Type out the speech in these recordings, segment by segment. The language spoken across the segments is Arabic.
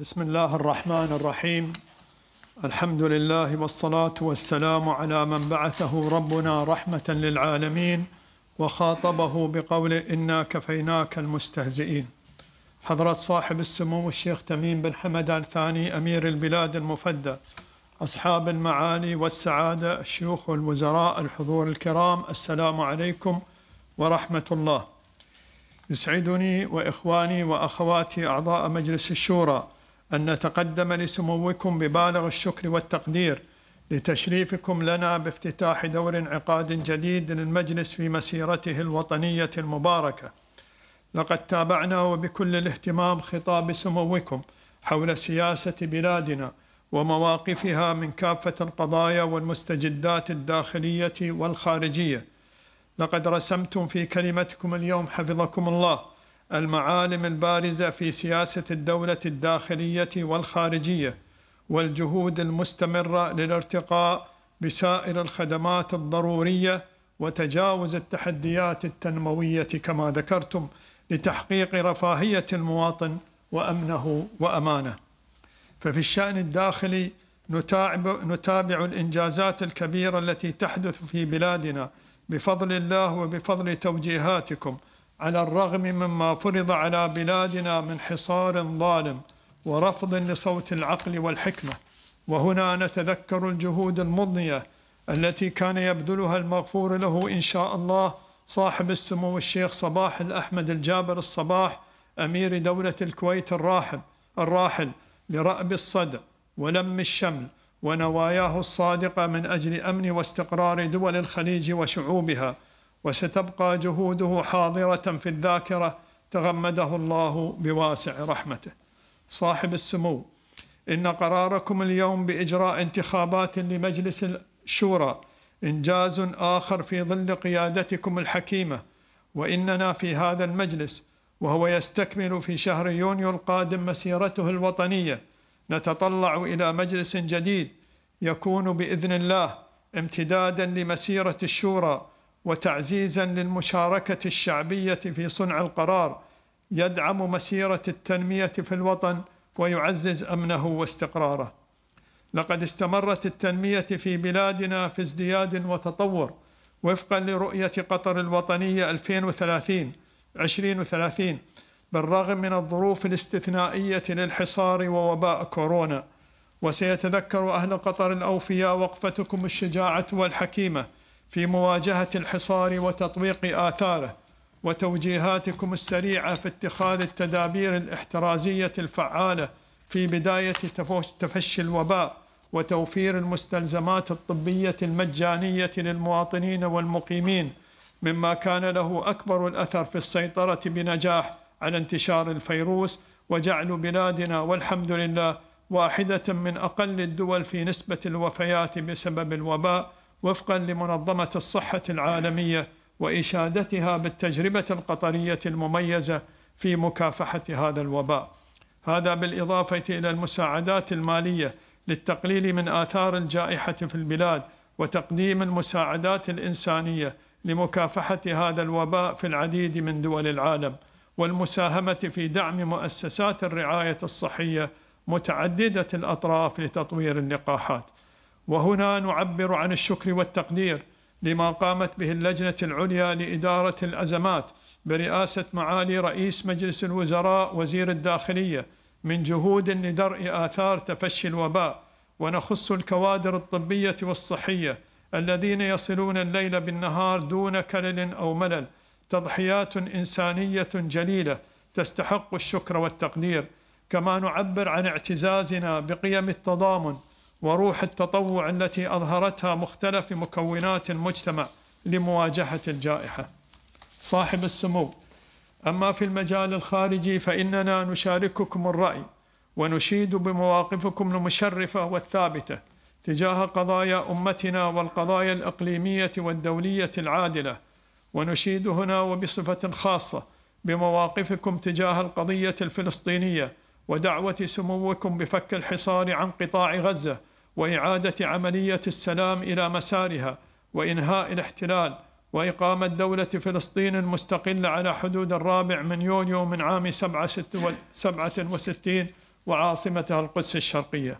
بسم الله الرحمن الرحيم الحمد لله والصلاة والسلام على من بعثه ربنا رحمة للعالمين وخاطبه بقوله إنا كفيناك المستهزئين حضرة صاحب السمو الشيخ تميم بن حمد الثاني أمير البلاد المفدى أصحاب المعالي والسعادة الشيوخ والوزراء الحضور الكرام السلام عليكم ورحمة الله يسعدني وإخواني وأخواتي أعضاء مجلس الشورى أن نتقدم لسموكم ببالغ الشكر والتقدير لتشريفكم لنا بافتتاح دور انعقاد جديد للمجلس في مسيرته الوطنية المباركة. لقد تابعنا وبكل الاهتمام خطاب سموكم حول سياسة بلادنا ومواقفها من كافة القضايا والمستجدات الداخلية والخارجية. لقد رسمتم في كلمتكم اليوم حفظكم الله المعالم البارزة في سياسة الدولة الداخلية والخارجية والجهود المستمرة للارتقاء بسائر الخدمات الضرورية وتجاوز التحديات التنموية كما ذكرتم لتحقيق رفاهية المواطن وأمنه وأمانه. ففي الشأن الداخلي نتابع, نتابع الإنجازات الكبيرة التي تحدث في بلادنا بفضل الله وبفضل توجيهاتكم على الرغم مما فرض على بلادنا من حصار ظالم ورفض لصوت العقل والحكمة وهنا نتذكر الجهود المضنية التي كان يبذلها المغفور له إن شاء الله صاحب السمو الشيخ صباح الأحمد الجابر الصباح أمير دولة الكويت الراحل الراحل لرأب الصدع ولم الشمل ونواياه الصادقة من أجل أمن واستقرار دول الخليج وشعوبها وستبقى جهوده حاضرة في الذاكرة تغمده الله بواسع رحمته. صاحب السمو إن قراركم اليوم بإجراء انتخابات لمجلس الشورى إنجاز آخر في ظل قيادتكم الحكيمة وإننا في هذا المجلس وهو يستكمل في شهر يونيو القادم مسيرته الوطنية نتطلع إلى مجلس جديد يكون بإذن الله امتدادا لمسيرة الشورى وتعزيزا للمشاركه الشعبيه في صنع القرار يدعم مسيره التنميه في الوطن ويعزز امنه واستقراره لقد استمرت التنميه في بلادنا في ازدياد وتطور وفقا لرؤيه قطر الوطنيه 2030 2030 بالرغم من الظروف الاستثنائيه للحصار ووباء كورونا وسيتذكر اهل قطر الاوفياء وقفتكم الشجاعه والحكيمه في مواجهة الحصار وتطويق آثاره وتوجيهاتكم السريعة في اتخاذ التدابير الاحترازية الفعالة في بداية تفشي الوباء وتوفير المستلزمات الطبية المجانية للمواطنين والمقيمين مما كان له أكبر الأثر في السيطرة بنجاح على انتشار الفيروس وجعل بلادنا والحمد لله واحدة من أقل الدول في نسبة الوفيات بسبب الوباء وفقا لمنظمة الصحة العالمية وإشادتها بالتجربة القطرية المميزة في مكافحة هذا الوباء. هذا بالإضافة إلى المساعدات المالية للتقليل من آثار الجائحة في البلاد وتقديم المساعدات الإنسانية لمكافحة هذا الوباء في العديد من دول العالم والمساهمة في دعم مؤسسات الرعاية الصحية متعددة الأطراف لتطوير اللقاحات. وهنا نعبر عن الشكر والتقدير لما قامت به اللجنة العليا لإدارة الأزمات برئاسة معالي رئيس مجلس الوزراء وزير الداخلية من جهود لدرء آثار تفشي الوباء ونخص الكوادر الطبية والصحية الذين يصلون الليل بالنهار دون كلل أو ملل تضحيات إنسانية جليلة تستحق الشكر والتقدير كما نعبر عن اعتزازنا بقيم التضامن وروح التطوع التي اظهرتها مختلف مكونات المجتمع لمواجهه الجائحه. صاحب السمو اما في المجال الخارجي فاننا نشارككم الراي ونشيد بمواقفكم المشرفه والثابته تجاه قضايا امتنا والقضايا الاقليميه والدوليه العادله ونشيد هنا وبصفه خاصه بمواقفكم تجاه القضيه الفلسطينيه ودعوة سموكم بفك الحصار عن قطاع غزة وإعادة عملية السلام إلى مسارها وإنهاء الاحتلال وإقامة دولة فلسطين المستقلة على حدود الرابع من يونيو من عام سبعة, سبعة وستين وعاصمتها القدس الشرقية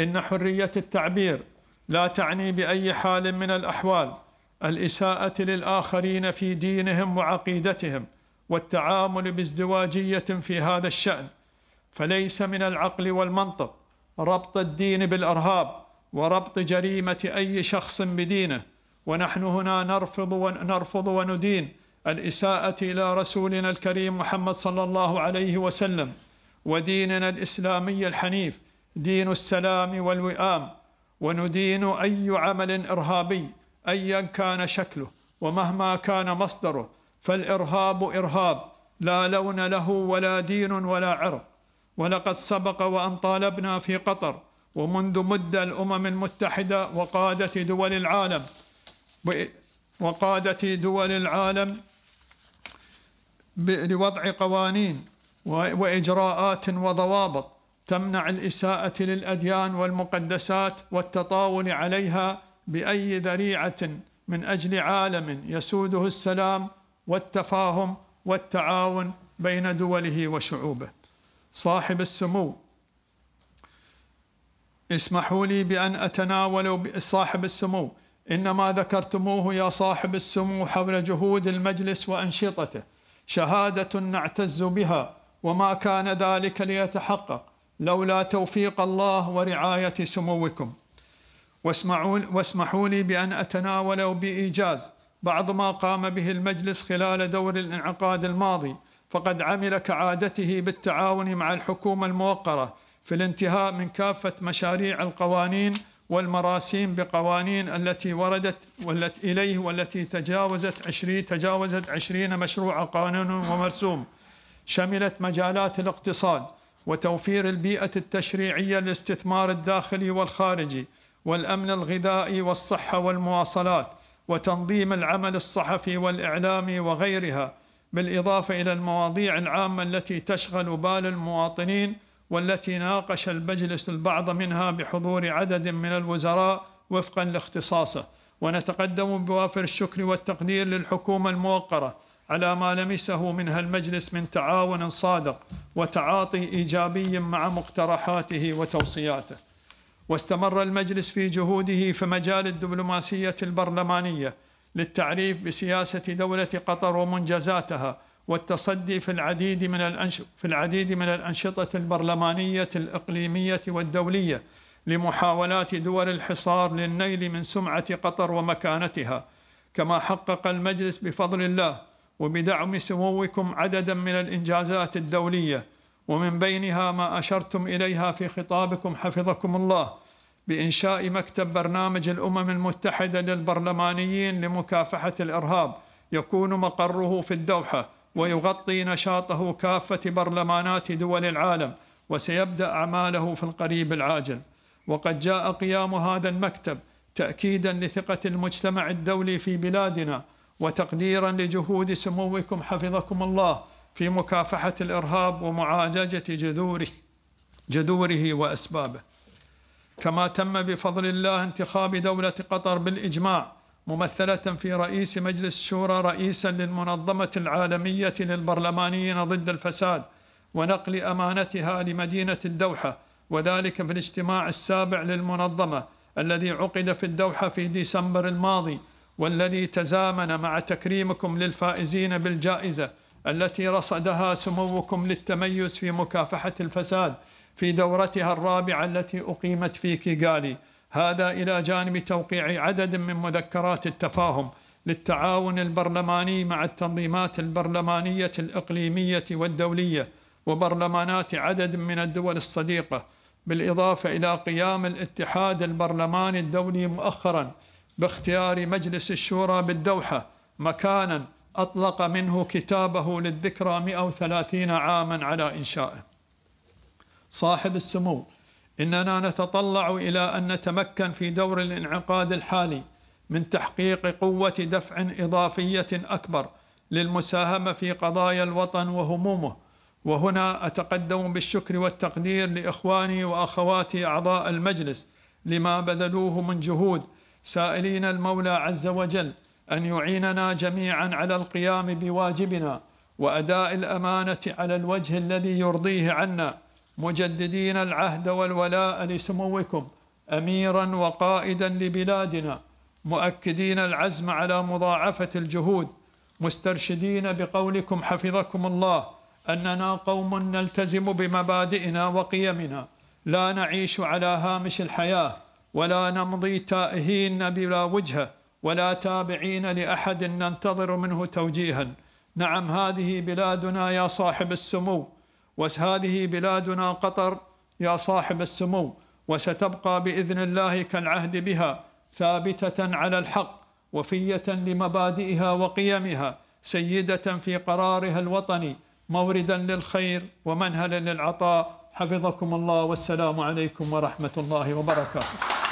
إن حرية التعبير لا تعني بأي حال من الأحوال الإساءة للآخرين في دينهم وعقيدتهم والتعامل بازدواجيه في هذا الشان فليس من العقل والمنطق ربط الدين بالارهاب وربط جريمه اي شخص بدينه ونحن هنا نرفض ونرفض وندين الاساءه الى رسولنا الكريم محمد صلى الله عليه وسلم وديننا الاسلامي الحنيف دين السلام والوئام وندين اي عمل ارهابي ايا كان شكله ومهما كان مصدره فالارهاب ارهاب لا لون له ولا دين ولا عرق ولقد سبق وان طالبنا في قطر ومنذ مده الامم المتحده وقاده دول العالم وقاده دول العالم لوضع قوانين واجراءات وضوابط تمنع الاساءه للاديان والمقدسات والتطاول عليها باي ذريعه من اجل عالم يسوده السلام والتفاهم والتعاون بين دوله وشعوبه صاحب السمو اسمحوا لي بأن أتناول صاحب السمو إنما ذكرتموه يا صاحب السمو حول جهود المجلس وأنشطته شهادة نعتز بها وما كان ذلك ليتحقق لولا توفيق الله ورعاية سموكم واسمحوا لي بأن أتناول بإيجاز بعض ما قام به المجلس خلال دور الانعقاد الماضي فقد عمل كعادته بالتعاون مع الحكومة الموقرة في الانتهاء من كافة مشاريع القوانين والمراسيم بقوانين التي وردت والت إليه والتي تجاوزت عشرين تجاوزت عشرين مشروع قانون ومرسوم شملت مجالات الاقتصاد وتوفير البيئة التشريعية للاستثمار الداخلي والخارجي والأمن الغذائي والصحة والمواصلات وتنظيم العمل الصحفي والإعلامي وغيرها بالإضافة إلى المواضيع العامة التي تشغل بال المواطنين والتي ناقش المجلس البعض منها بحضور عدد من الوزراء وفقا لاختصاصه ونتقدم بوافر الشكر والتقدير للحكومة الموقرة على ما لمسه منها المجلس من تعاون صادق وتعاطي إيجابي مع مقترحاته وتوصياته واستمر المجلس في جهوده في مجال الدبلوماسيه البرلمانيه للتعريف بسياسه دوله قطر ومنجزاتها والتصدي في العديد من الأنش... في العديد من الانشطه البرلمانيه الاقليميه والدوليه لمحاولات دول الحصار للنيل من سمعه قطر ومكانتها كما حقق المجلس بفضل الله وبدعم سموكم عددا من الانجازات الدوليه ومن بينها ما أشرتم إليها في خطابكم حفظكم الله بإنشاء مكتب برنامج الأمم المتحدة للبرلمانيين لمكافحة الإرهاب يكون مقره في الدوحة ويغطي نشاطه كافة برلمانات دول العالم وسيبدأ أعماله في القريب العاجل وقد جاء قيام هذا المكتب تأكيدا لثقة المجتمع الدولي في بلادنا وتقديرا لجهود سموكم حفظكم الله في مكافحة الإرهاب ومعالجة جذوره جذوره وأسبابه كما تم بفضل الله انتخاب دولة قطر بالإجماع ممثلة في رئيس مجلس الشورى رئيسا للمنظمة العالمية للبرلمانيين ضد الفساد ونقل أمانتها لمدينة الدوحة وذلك في الاجتماع السابع للمنظمة الذي عقد في الدوحة في ديسمبر الماضي والذي تزامن مع تكريمكم للفائزين بالجائزة التي رصدها سموكم للتميز في مكافحة الفساد في دورتها الرابعة التي أقيمت في كيغالي هذا إلى جانب توقيع عدد من مذكرات التفاهم للتعاون البرلماني مع التنظيمات البرلمانية الإقليمية والدولية وبرلمانات عدد من الدول الصديقة بالإضافة إلى قيام الاتحاد البرلماني الدولي مؤخرا باختيار مجلس الشورى بالدوحة مكانا أطلق منه كتابه للذكرى 130 عاما على إنشائه صاحب السمو إننا نتطلع إلى أن نتمكن في دور الانعقاد الحالي من تحقيق قوة دفع إضافية أكبر للمساهمة في قضايا الوطن وهمومه وهنا أتقدم بالشكر والتقدير لإخواني وأخواتي أعضاء المجلس لما بذلوه من جهود سائلين المولى عز وجل أن يعيننا جميعا على القيام بواجبنا وأداء الأمانة على الوجه الذي يرضيه عنا مجددين العهد والولاء لسموكم أميرا وقائدا لبلادنا مؤكدين العزم على مضاعفة الجهود مسترشدين بقولكم حفظكم الله أننا قوم نلتزم بمبادئنا وقيمنا لا نعيش على هامش الحياة ولا نمضي تائهين بلا وجهه ولا تابعين لأحد ننتظر منه توجيها نعم هذه بلادنا يا صاحب السمو وهذه بلادنا قطر يا صاحب السمو وستبقى باذن الله كالعهد بها ثابته على الحق وفيه لمبادئها وقيمها سيده في قرارها الوطني موردا للخير ومنهلا للعطاء حفظكم الله والسلام عليكم ورحمه الله وبركاته